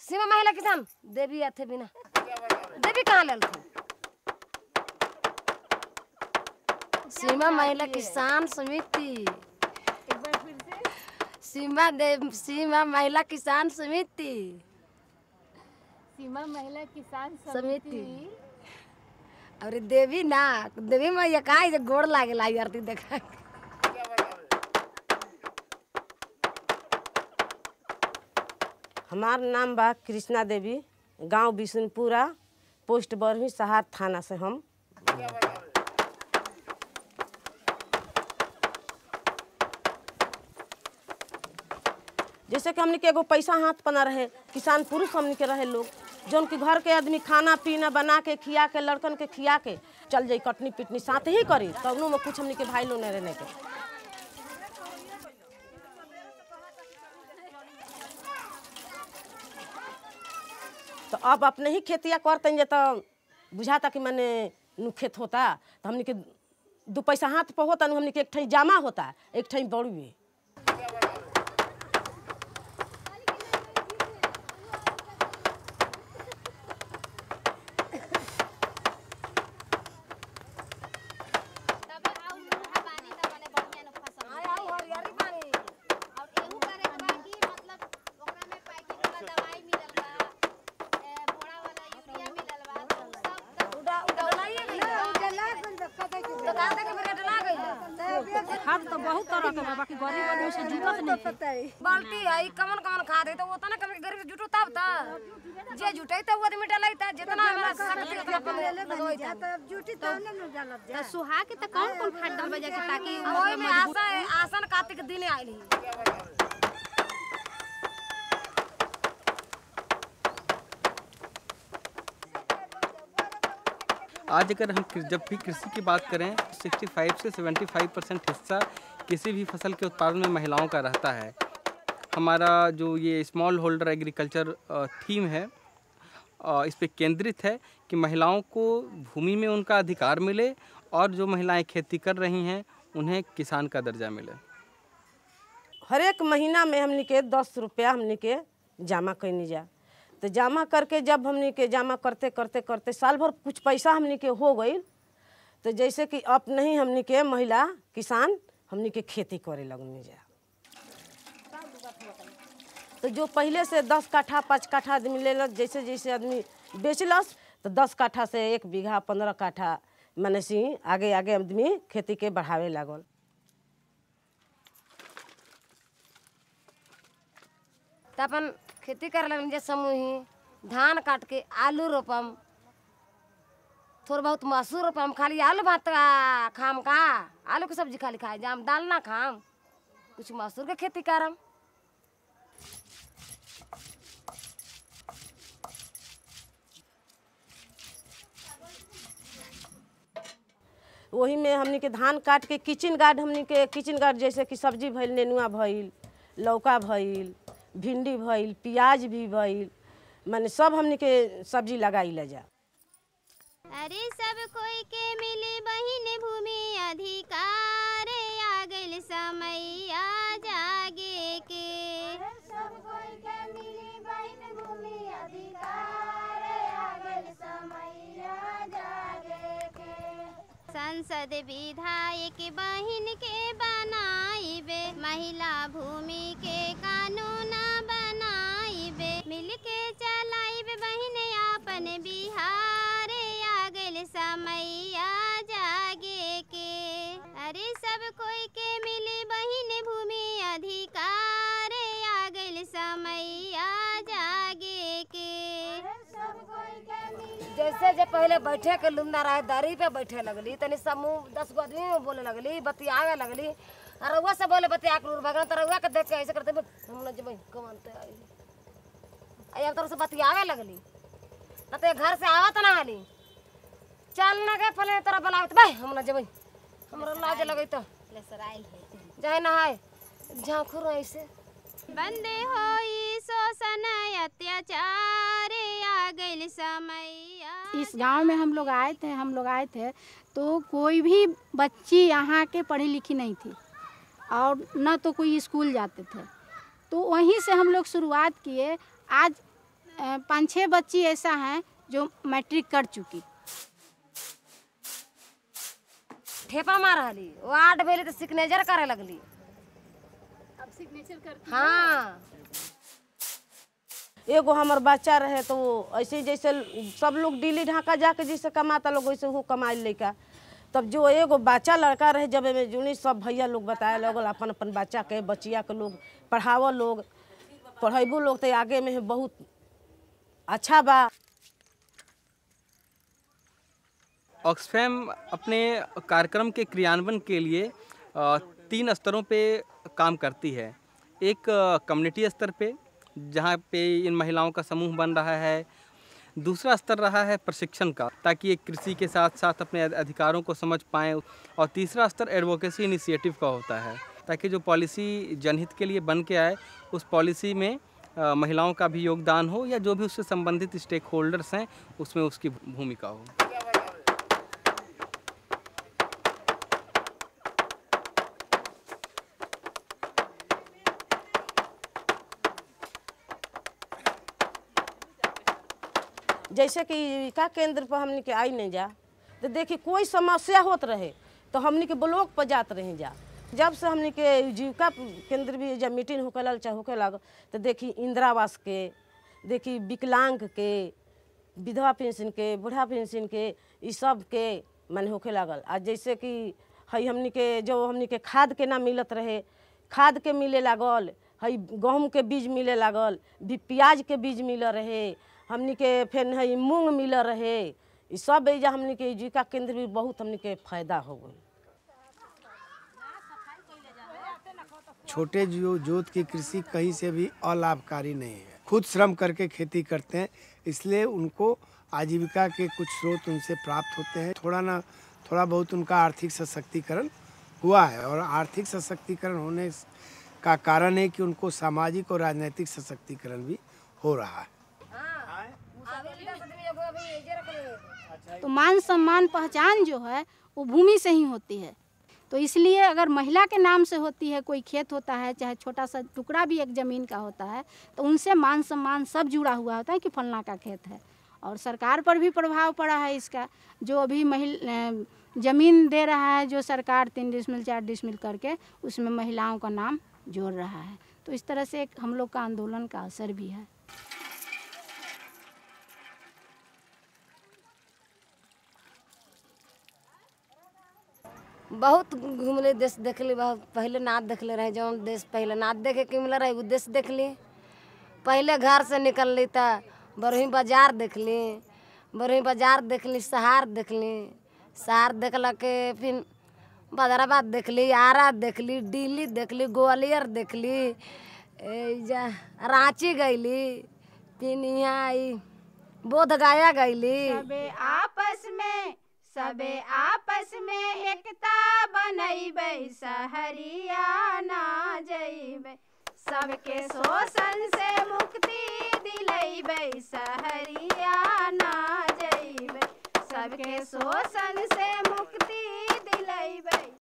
सीमा महिला किसान देवी आथे बिना देवी कहाँ लल सीमा महिला किसान समिति सीमा देव सीमा महिला किसान समिति सीमा महिला किसान समिति अरे देवी ना देवी मैं ये कहाँ कहा गोड़ लागे लागेला देखा हमार नाम बा कृष्णा देवी गांव बिशनपुरा पोस्ट बरही सहार थाना से हम जैसे कि हमने के एगो पैसा हाथ पना रहे किसान पुरुष हमने के रहे लोग जो उनके घर के आदमी खाना पीना बना के खिया के लड़कन के खिया के चल जाए कटनी पिटनी साथ ही करी तब तो में कुछ हमने के भाई लोग नहीं रहने के तो अब अपने ही खेतिया करतन तो बुझाता कि मैंने नु खेत होता तो हमने के दो पैसा हाथ पर होता हमने के एक ठाई जामा होता एक ठाई बड़ुए दादा के ब्रेड ना गइल खाद तो बहुत तरह के बाकी गरीब आदमी से हाँ, जुटत नहीं तो बाल्टी है कमन कमन खा दे तो वो तो ना कभी गरीब जुटो तब त तो। जे जुटे त आदमी डालै त जितना हमरा शक्ति उतना कम ले ले त जुटी त ने न डालब जा त सुहा के त कौन कौन खाद डालबे जाके ताकि ओय में मतलब आशा है आसन कार्तिक दिन आइल आज अगर हम जब भी कृषि की बात करें तो 65 से 75 परसेंट हिस्सा किसी भी फसल के उत्पादन में महिलाओं का रहता है हमारा जो ये स्मॉल होल्डर एग्रीकल्चर थीम है इस पर केंद्रित है कि महिलाओं को भूमि में उनका अधिकार मिले और जो महिलाएं खेती कर रही हैं उन्हें किसान का दर्जा मिले हर एक महीना में हमने के दस रुपया हमने के जमा कर जाए तो जमा करके जब हमने के जमा करते करते करते साल भर कुछ पैसा हमने के हो गई तो जैसे कि अब नहीं हमने के महिला किसान हमने के खेती करे लगने जा तो जो पहले से दस कट्ठा पाँच कट्ठा आदमी ले जैसे जैसे आदमी बेचलस तो दस कट्ठा से एक बीघा पंद्रह कट्ठा मने सी आगे आगे आदमी खेती के बढ़ावे लागल तो अपन खेती कर लगे समूही धान काट के आलू रोपम थोड़ा बहुत मसूर रोपम खाली आलू भात खाम का आलू की सब्जी खाली खाए जाम दाल ना खाम कुछ मसूर के खेती करम वही में हमने के धान काट के किचन गार्ड हमने के किचन गार्ड जैसे कि सब्जी भैल नेनुआ भैल लौका भैल भिंडी भइल प्याज भी भइल माने सब हमने के सब्जी लगाई ले जा अरे सब कोई के मिले बहिन भूमि अधिकार आ गइल समैया जागे के सब कोई के मिले बहिन भूमि अधिकार आ गइल समैया जागे के संसद विधायक बहिन के बनाई बे महिला भूमि के कानून जैसे जे पहले बैठे के लुंदा रहे दरी पे बैठे लगली तनी समूह दस गो आदमी में बोले लगली बतियावे लगली रउआ से बोले बतिया के भगवान तो रउआ के देख के ऐसे करते हम न जब कमानते आई अब तरह से बतियावे लगली न तो घर से आवत तो ना हाली चल ना गए पहले तोरा बुलावत भाई हम न जब हमरा लाज लगे तो जाए नहाए झाँखुर ऐसे बंदे होई शोषण अत्याचार आ गई समय इस गांव में हम लोग आए थे हम लोग आए थे तो कोई भी बच्ची यहाँ के पढ़ी लिखी नहीं थी और ना तो कोई स्कूल जाते थे तो वहीं से हम लोग शुरुआत किए आज पाँच छः बच्ची ऐसा हैं जो मैट्रिक कर चुकी ठेपा मार रही वो आठ भेली तो सिग्नेचर करे लगली अब सिग्नेचर कर हाँ एगो हमार बच्चा रहे तो ऐसे जैसे सब लोग दिल्ली ढाका जाके जैसे कमाता लोग वैसे वो कमा लेका तब जो एगो बच्चा लड़का रहे जब में जुनी सब भैया लोग बताए लगल अपन अपन बच्चा के बचिया के लोग पढ़ाव लोग पढ़ेबो लोग तो आगे में बहुत अच्छा बा ऑक्सफैम अपने कार्यक्रम के क्रियान्वयन के लिए तीन स्तरों पे काम करती है एक कम्युनिटी स्तर पे जहाँ पे इन महिलाओं का समूह बन रहा है दूसरा स्तर रहा है प्रशिक्षण का ताकि ये कृषि के साथ साथ अपने अधिकारों को समझ पाएँ और तीसरा स्तर एडवोकेसी इनिशिएटिव का होता है ताकि जो पॉलिसी जनहित के लिए बन के आए उस पॉलिसी में महिलाओं का भी योगदान हो या जो भी उससे संबंधित स्टेक होल्डर्स हैं उसमें उसकी भूमिका हो जैसे कि का केंद्र पर हमने के आई नहीं जा तो देखिए कोई समस्या होत रहे तो हमने के ब्लॉक पर जात रहे जा जब से हमने के जीविका केंद्र भी जब मीटिंग होकर लग चाहे होकर लग तो देखी इंदिरावास के देखी विकलांग के विधवा पेंशन के बूढ़ा पेंशन के इस सब के मन होके लागल आ जैसे कि हई हमने के जो हमने के खाद के ना मिलत रहे खाद के मिले लागल हई गहूम के बीज मिले लागल भी प्याज के बीज मिल रहे हमने के फिर है मूंग मिल रहे इस सब बेजा हमनी के जीविका केंद्र भी बहुत हमने के फायदा हो गई छोटे जो जोत की कृषि कहीं से भी अलाभकारी नहीं है खुद श्रम करके खेती करते हैं इसलिए उनको आजीविका के कुछ स्रोत उनसे प्राप्त होते हैं थोड़ा ना थोड़ा बहुत उनका आर्थिक सशक्तिकरण हुआ है और आर्थिक सशक्तिकरण होने का कारण है कि उनको सामाजिक और राजनीतिक सशक्तिकरण भी हो रहा है अच्छा, तो मान सम्मान पहचान जो है वो भूमि से ही होती है तो इसलिए अगर महिला के नाम से होती है कोई खेत होता है चाहे छोटा सा टुकड़ा भी एक ज़मीन का होता है तो उनसे मान सम्मान सब जुड़ा हुआ होता है कि फलना का खेत है और सरकार पर भी प्रभाव पड़ा है इसका जो अभी महिला ज़मीन दे रहा है जो सरकार तीन डिसमिल चार डिसमिल करके उसमें महिलाओं का नाम जोड़ रहा है तो इस तरह से एक हम लोग का आंदोलन का असर भी है बहुत घूमले देश देखले बहुत पहले नाच देखले रहे जौन देश पहले नाच देखे के मिले रहे वो देश देख पहले घर से ली तो बरही बाजार देख ली बरही बाजार देख ली सहार देख ली सहार देखल के फिर बदराबाद देख ली आरा देख ली दिल्ली देख ली ग्वालियर देख ली रांची गैली फिर यहाँ आई बोध गया गैली आपस में सबे आपस में एकता नैबै सहरिया ना सबके शोषण से मुक्ति दिलैबै सहरिया ना जैबै सबके शोषण से मुक्ति दिलैब